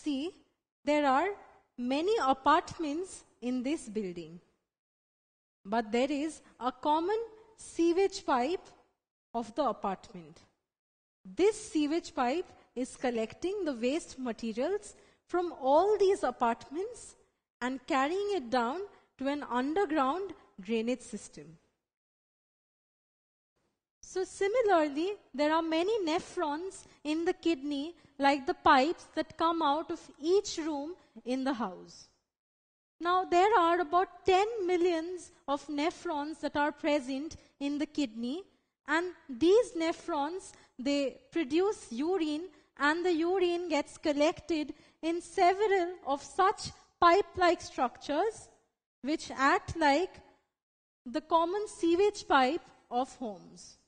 See, there are many apartments in this building, but there is a common sewage pipe of the apartment. This sewage pipe is collecting the waste materials from all these apartments and carrying it down to an underground drainage system. So similarly, there are many nephrons in the kidney, like the pipes that come out of each room in the house. Now, there are about 10 millions of nephrons that are present in the kidney, and these nephrons, they produce urine, and the urine gets collected in several of such pipe-like structures, which act like the common sewage pipe of homes.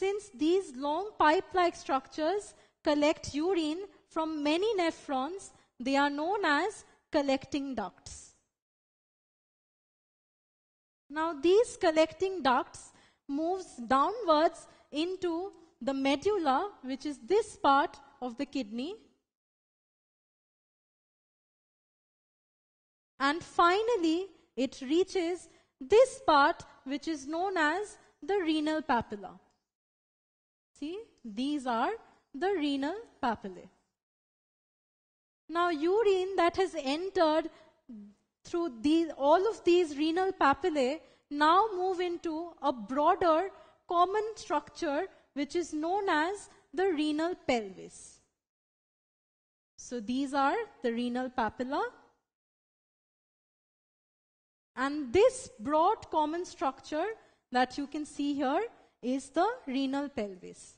Since these long pipe-like structures collect urine from many nephrons, they are known as collecting ducts. Now these collecting ducts moves downwards into the medulla, which is this part of the kidney. And finally, it reaches this part, which is known as the renal papilla. See, these are the renal papillae. Now, urine that has entered through these, all of these renal papillae now move into a broader common structure which is known as the renal pelvis. So, these are the renal papilla. And this broad common structure that you can see here is the renal pelvis.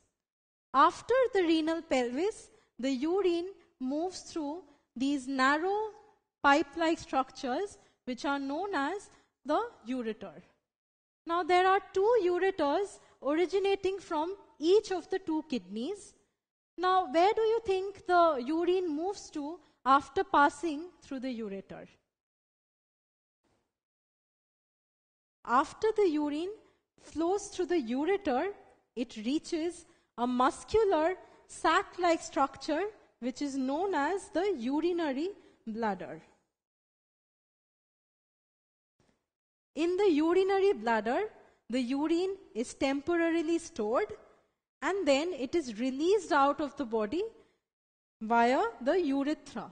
After the renal pelvis, the urine moves through these narrow pipe-like structures which are known as the ureter. Now there are two ureters originating from each of the two kidneys. Now where do you think the urine moves to after passing through the ureter? After the urine flows through the ureter. It reaches a muscular sac-like structure which is known as the urinary bladder. In the urinary bladder, the urine is temporarily stored and then it is released out of the body via the urethra.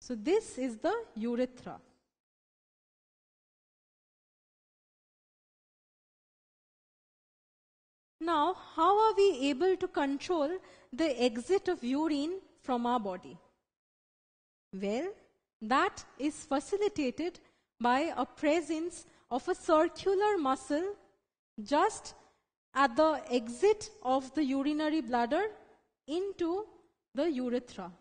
So this is the urethra. Now, how are we able to control the exit of urine from our body? Well, that is facilitated by a presence of a circular muscle just at the exit of the urinary bladder into the urethra.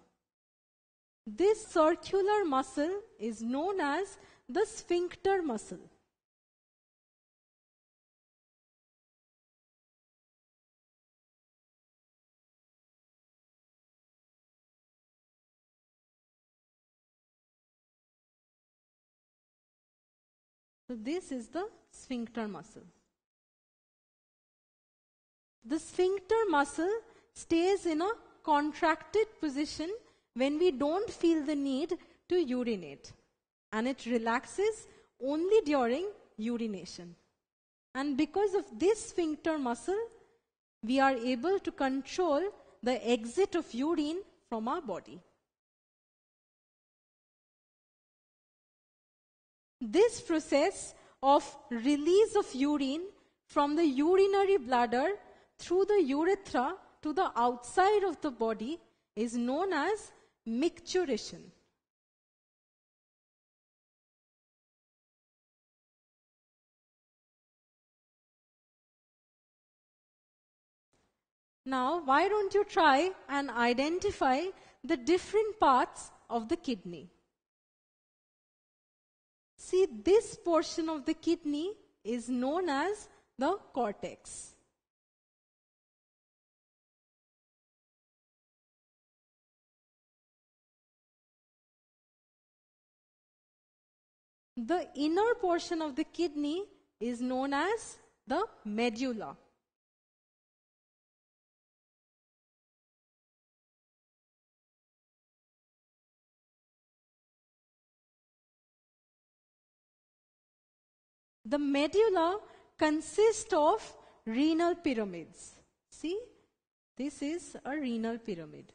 This circular muscle is known as the sphincter muscle. So this is the sphincter muscle. The sphincter muscle stays in a contracted position when we don't feel the need to urinate and it relaxes only during urination. And because of this sphincter muscle, we are able to control the exit of urine from our body. This process of release of urine from the urinary bladder through the urethra to the outside of the body is known as micturition. Now, why don't you try and identify the different parts of the kidney? See, this portion of the kidney is known as the cortex. The inner portion of the kidney is known as the medulla. The medulla consists of renal pyramids. See, this is a renal pyramid.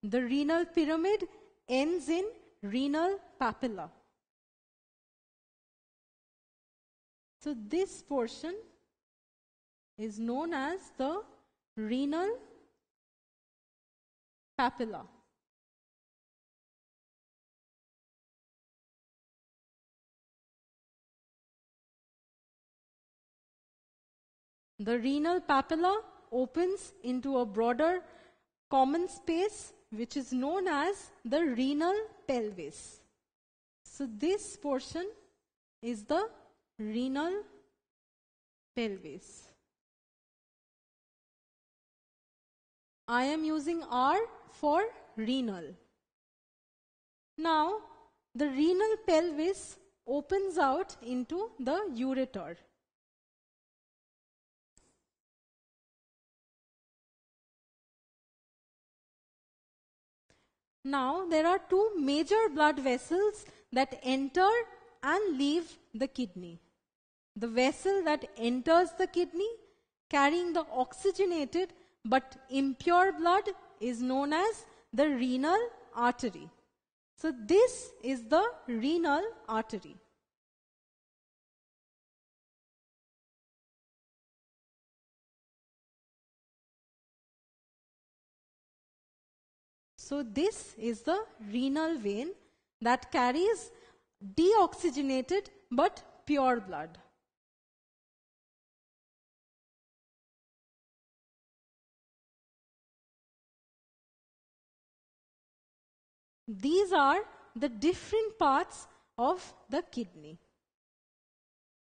The renal pyramid ends in renal papilla. So this portion is known as the renal papilla. The renal papilla opens into a broader common space which is known as the renal pelvis. So this portion is the renal pelvis. I am using R for renal. Now, the renal pelvis opens out into the ureter. Now, there are two major blood vessels that enter and leave the kidney the vessel that enters the kidney carrying the oxygenated but impure blood is known as the renal artery. So this is the renal artery. So this is the renal vein that carries deoxygenated but pure blood. These are the different parts of the kidney.